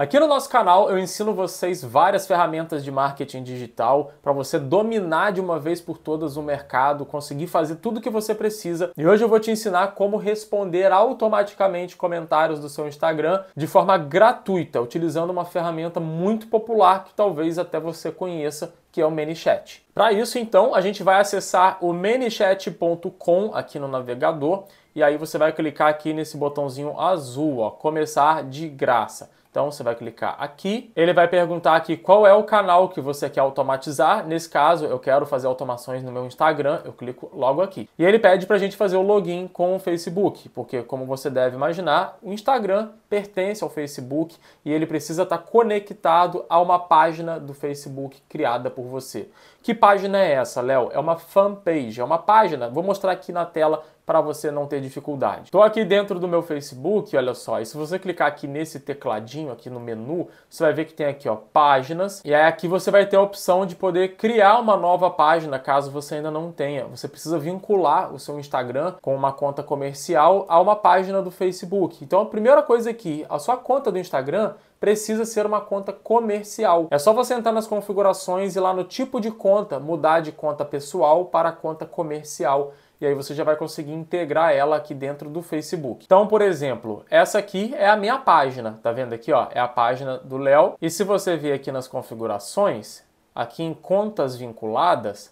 Aqui no nosso canal eu ensino vocês várias ferramentas de marketing digital para você dominar de uma vez por todas o mercado, conseguir fazer tudo o que você precisa. E hoje eu vou te ensinar como responder automaticamente comentários do seu Instagram de forma gratuita, utilizando uma ferramenta muito popular que talvez até você conheça, que é o ManyChat. Para isso, então, a gente vai acessar o manychat.com aqui no navegador e aí você vai clicar aqui nesse botãozinho azul, ó, começar de graça. Então você vai clicar aqui, ele vai perguntar aqui qual é o canal que você quer automatizar. Nesse caso, eu quero fazer automações no meu Instagram, eu clico logo aqui. E ele pede para a gente fazer o login com o Facebook, porque como você deve imaginar, o Instagram pertence ao Facebook e ele precisa estar tá conectado a uma página do Facebook criada por você. Que página é essa, Léo? É uma fanpage, é uma página. Vou mostrar aqui na tela para você não ter dificuldade. Estou aqui dentro do meu Facebook, olha só, e se você clicar aqui nesse tecladinho aqui no menu, você vai ver que tem aqui, ó, páginas, e aí aqui você vai ter a opção de poder criar uma nova página, caso você ainda não tenha. Você precisa vincular o seu Instagram com uma conta comercial a uma página do Facebook. Então a primeira coisa aqui, é a sua conta do Instagram precisa ser uma conta comercial. É só você entrar nas configurações e lá no tipo de conta, mudar de conta pessoal para conta comercial e aí você já vai conseguir integrar ela aqui dentro do Facebook. Então, por exemplo, essa aqui é a minha página, tá vendo aqui, ó? É a página do Léo. E se você ver aqui nas configurações, aqui em contas vinculadas,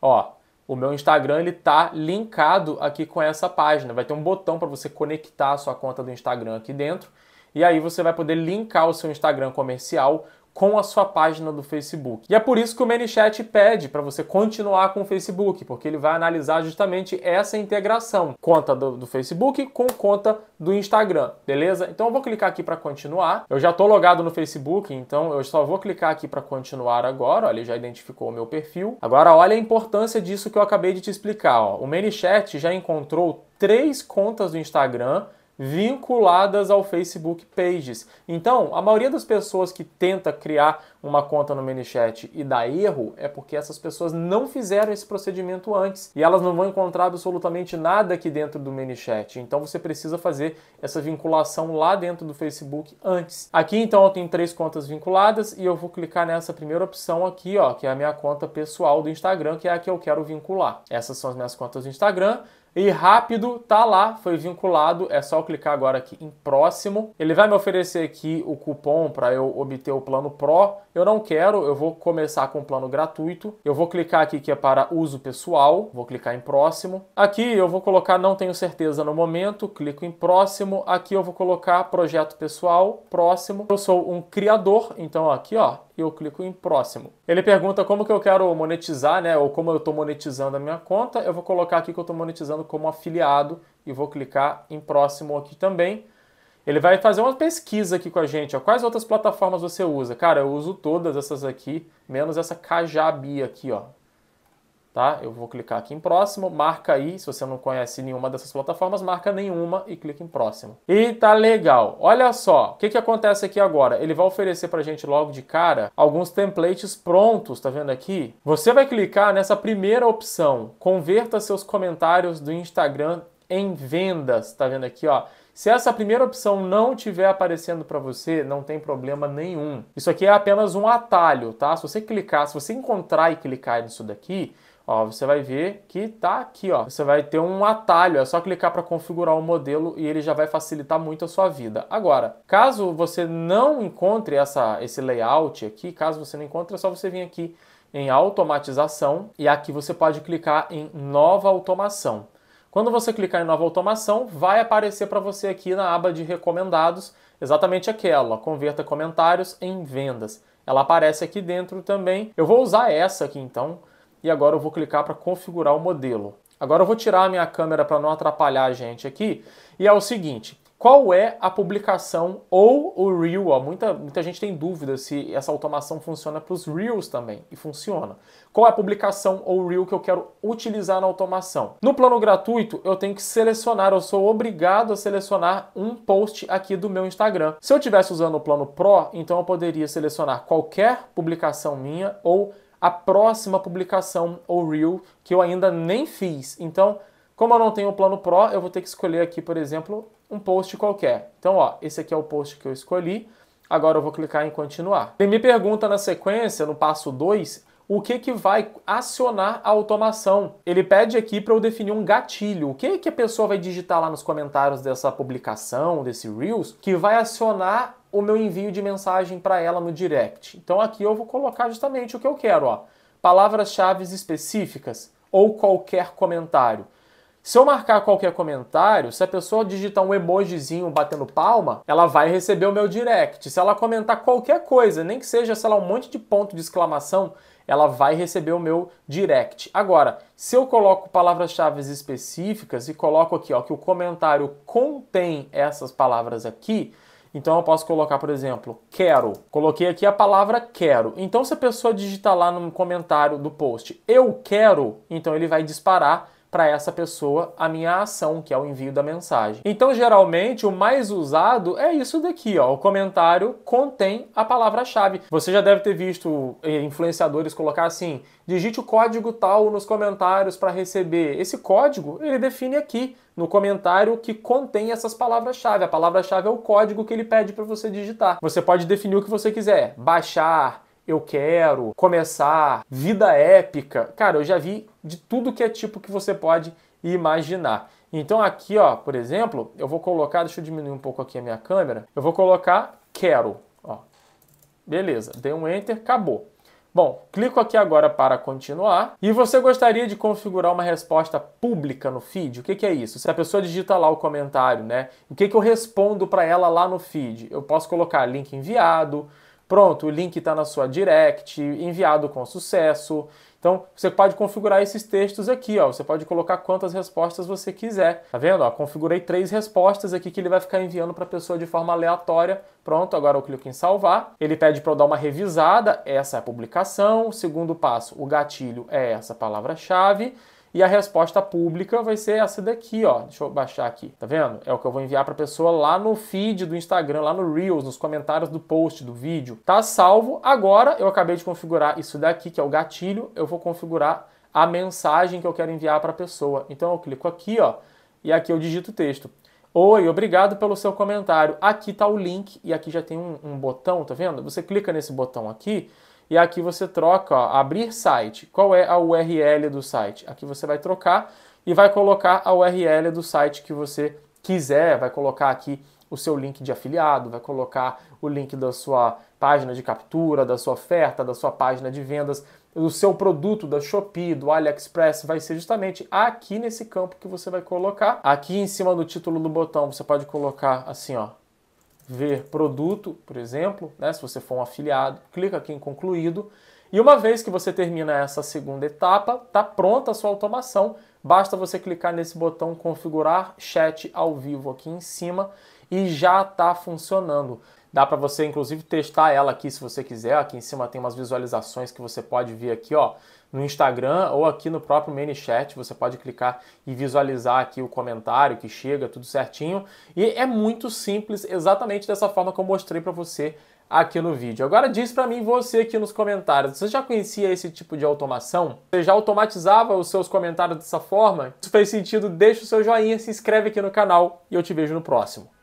ó, o meu Instagram ele tá linkado aqui com essa página. Vai ter um botão para você conectar a sua conta do Instagram aqui dentro e aí você vai poder linkar o seu Instagram comercial com a sua página do Facebook. E é por isso que o ManyChat pede para você continuar com o Facebook, porque ele vai analisar justamente essa integração, conta do, do Facebook com conta do Instagram, beleza? Então eu vou clicar aqui para continuar. Eu já estou logado no Facebook, então eu só vou clicar aqui para continuar agora. ele já identificou o meu perfil. Agora olha a importância disso que eu acabei de te explicar. Ó. O ManyChat já encontrou três contas do Instagram vinculadas ao Facebook Pages. Então, a maioria das pessoas que tenta criar uma conta no ManyChat e dá erro é porque essas pessoas não fizeram esse procedimento antes e elas não vão encontrar absolutamente nada aqui dentro do ManyChat. Então, você precisa fazer essa vinculação lá dentro do Facebook antes. Aqui, então, eu tenho três contas vinculadas e eu vou clicar nessa primeira opção aqui, ó, que é a minha conta pessoal do Instagram, que é a que eu quero vincular. Essas são as minhas contas do Instagram. E rápido, tá lá, foi vinculado, é só eu clicar agora aqui em próximo. Ele vai me oferecer aqui o cupom para eu obter o plano Pro. Eu não quero, eu vou começar com o plano gratuito. Eu vou clicar aqui que é para uso pessoal, vou clicar em próximo. Aqui eu vou colocar não tenho certeza no momento, clico em próximo. Aqui eu vou colocar projeto pessoal, próximo. Eu sou um criador, então aqui ó, eu clico em próximo. Ele pergunta como que eu quero monetizar, né, ou como eu estou monetizando a minha conta. Eu vou colocar aqui que eu estou monetizando como afiliado e vou clicar em próximo aqui também. Ele vai fazer uma pesquisa aqui com a gente, ó. quais outras plataformas você usa? Cara, eu uso todas essas aqui, menos essa Kajabi aqui, ó. Tá? Eu vou clicar aqui em próximo, marca aí, se você não conhece nenhuma dessas plataformas, marca nenhuma e clica em próximo. E tá legal. Olha só, o que, que acontece aqui agora? Ele vai oferecer pra gente logo de cara alguns templates prontos, tá vendo aqui? Você vai clicar nessa primeira opção, converta seus comentários do Instagram em vendas, tá vendo aqui, ó? Se essa primeira opção não estiver aparecendo para você, não tem problema nenhum. Isso aqui é apenas um atalho, tá? Se você clicar, se você encontrar e clicar nisso daqui, Ó, você vai ver que tá aqui, ó. Você vai ter um atalho, é só clicar para configurar o modelo e ele já vai facilitar muito a sua vida. Agora, caso você não encontre essa, esse layout aqui, caso você não encontre, é só você vir aqui em automatização e aqui você pode clicar em nova automação. Quando você clicar em nova automação, vai aparecer para você aqui na aba de recomendados exatamente aquela, converta comentários em vendas. Ela aparece aqui dentro também. Eu vou usar essa aqui então, e agora eu vou clicar para configurar o modelo. Agora eu vou tirar a minha câmera para não atrapalhar a gente aqui, e é o seguinte, qual é a publicação ou o Reel? Ó, muita, muita gente tem dúvida se essa automação funciona para os Reels também, e funciona. Qual é a publicação ou Reel que eu quero utilizar na automação? No plano gratuito, eu tenho que selecionar, eu sou obrigado a selecionar um post aqui do meu Instagram. Se eu estivesse usando o plano Pro, então eu poderia selecionar qualquer publicação minha ou a próxima publicação ou Reel que eu ainda nem fiz. Então, como eu não tenho o plano Pro, eu vou ter que escolher aqui, por exemplo, um post qualquer. Então, ó, esse aqui é o post que eu escolhi. Agora eu vou clicar em continuar. Ele me pergunta na sequência, no passo 2, o que, que vai acionar a automação. Ele pede aqui para eu definir um gatilho. O que, que a pessoa vai digitar lá nos comentários dessa publicação, desse Reels, que vai acionar o meu envio de mensagem para ela no direct. Então aqui eu vou colocar justamente o que eu quero, ó. Palavras-chave específicas ou qualquer comentário. Se eu marcar qualquer comentário, se a pessoa digitar um emojizinho batendo palma, ela vai receber o meu direct. Se ela comentar qualquer coisa, nem que seja, sei lá, um monte de ponto de exclamação, ela vai receber o meu direct. Agora, se eu coloco palavras-chave específicas e coloco aqui ó, que o comentário contém essas palavras aqui, então eu posso colocar, por exemplo, quero. Coloquei aqui a palavra quero. Então se a pessoa digitar lá no comentário do post eu quero, então ele vai disparar para essa pessoa a minha ação, que é o envio da mensagem. Então, geralmente, o mais usado é isso daqui, ó. O comentário contém a palavra-chave. Você já deve ter visto eh, influenciadores colocar assim: digite o código tal nos comentários para receber. Esse código, ele define aqui no comentário que contém essas palavras-chave. A palavra-chave é o código que ele pede para você digitar. Você pode definir o que você quiser, baixar, eu quero, começar, vida épica. Cara, eu já vi de tudo que é tipo que você pode imaginar. Então aqui, ó, por exemplo, eu vou colocar, deixa eu diminuir um pouco aqui a minha câmera, eu vou colocar quero, ó. Beleza, dei um enter, acabou. Bom, clico aqui agora para continuar. E você gostaria de configurar uma resposta pública no feed? O que, que é isso? Se a pessoa digita lá o comentário, né? O que, que eu respondo para ela lá no feed? Eu posso colocar link enviado, Pronto, o link está na sua direct, enviado com sucesso. Então, você pode configurar esses textos aqui, ó. Você pode colocar quantas respostas você quiser. Tá vendo? Ó, configurei três respostas aqui que ele vai ficar enviando para a pessoa de forma aleatória. Pronto, agora eu clico em salvar. Ele pede para eu dar uma revisada. Essa é a publicação. O segundo passo, o gatilho é essa palavra-chave. E a resposta pública vai ser essa daqui, ó. Deixa eu baixar aqui, tá vendo? É o que eu vou enviar para a pessoa lá no feed do Instagram, lá no Reels, nos comentários do post, do vídeo. Tá salvo. Agora eu acabei de configurar isso daqui, que é o gatilho. Eu vou configurar a mensagem que eu quero enviar para a pessoa. Então eu clico aqui, ó, e aqui eu digito o texto. Oi, obrigado pelo seu comentário. Aqui está o link e aqui já tem um, um botão, tá vendo? Você clica nesse botão aqui e aqui você troca, ó, abrir site. Qual é a URL do site? Aqui você vai trocar e vai colocar a URL do site que você quiser, vai colocar aqui o seu link de afiliado, vai colocar o link da sua página de captura, da sua oferta, da sua página de vendas, do seu produto da Shopee, do AliExpress, vai ser justamente aqui nesse campo que você vai colocar. Aqui em cima do título do botão, você pode colocar assim, ó, ver produto, por exemplo, né, se você for um afiliado, clica aqui em concluído. E uma vez que você termina essa segunda etapa, está pronta a sua automação. Basta você clicar nesse botão configurar chat ao vivo aqui em cima e já está funcionando. Dá para você inclusive testar ela aqui se você quiser. Aqui em cima tem umas visualizações que você pode ver aqui, ó, no Instagram ou aqui no próprio ManyChat, você pode clicar e visualizar aqui o comentário que chega, tudo certinho. E é muito simples, exatamente dessa forma que eu mostrei para você aqui no vídeo. Agora diz para mim você aqui nos comentários, você já conhecia esse tipo de automação? Você já automatizava os seus comentários dessa forma? Se fez sentido, deixa o seu joinha, se inscreve aqui no canal e eu te vejo no próximo.